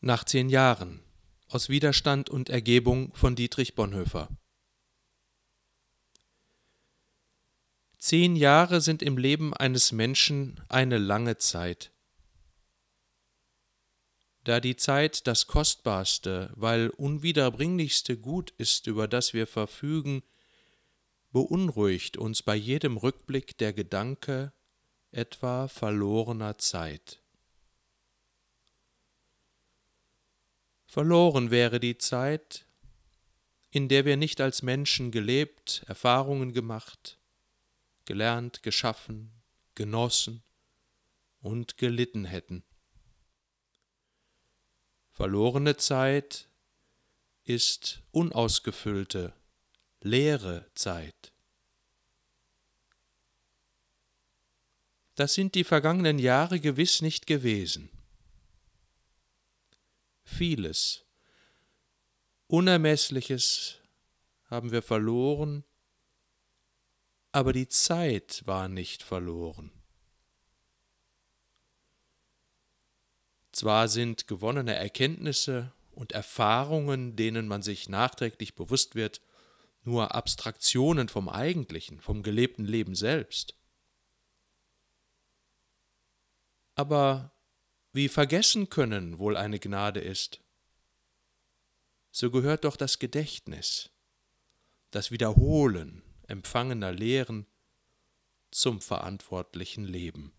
Nach zehn Jahren aus Widerstand und Ergebung von Dietrich Bonhoeffer Zehn Jahre sind im Leben eines Menschen eine lange Zeit. Da die Zeit das kostbarste, weil unwiederbringlichste Gut ist, über das wir verfügen, beunruhigt uns bei jedem Rückblick der Gedanke etwa verlorener Zeit. Verloren wäre die Zeit, in der wir nicht als Menschen gelebt, Erfahrungen gemacht, gelernt, geschaffen, genossen und gelitten hätten. Verlorene Zeit ist unausgefüllte, leere Zeit. Das sind die vergangenen Jahre gewiss nicht gewesen vieles. Unermessliches haben wir verloren, aber die Zeit war nicht verloren. Zwar sind gewonnene Erkenntnisse und Erfahrungen, denen man sich nachträglich bewusst wird, nur Abstraktionen vom eigentlichen, vom gelebten Leben selbst. Aber wie vergessen können wohl eine Gnade ist, so gehört doch das Gedächtnis, das Wiederholen empfangener Lehren zum verantwortlichen Leben.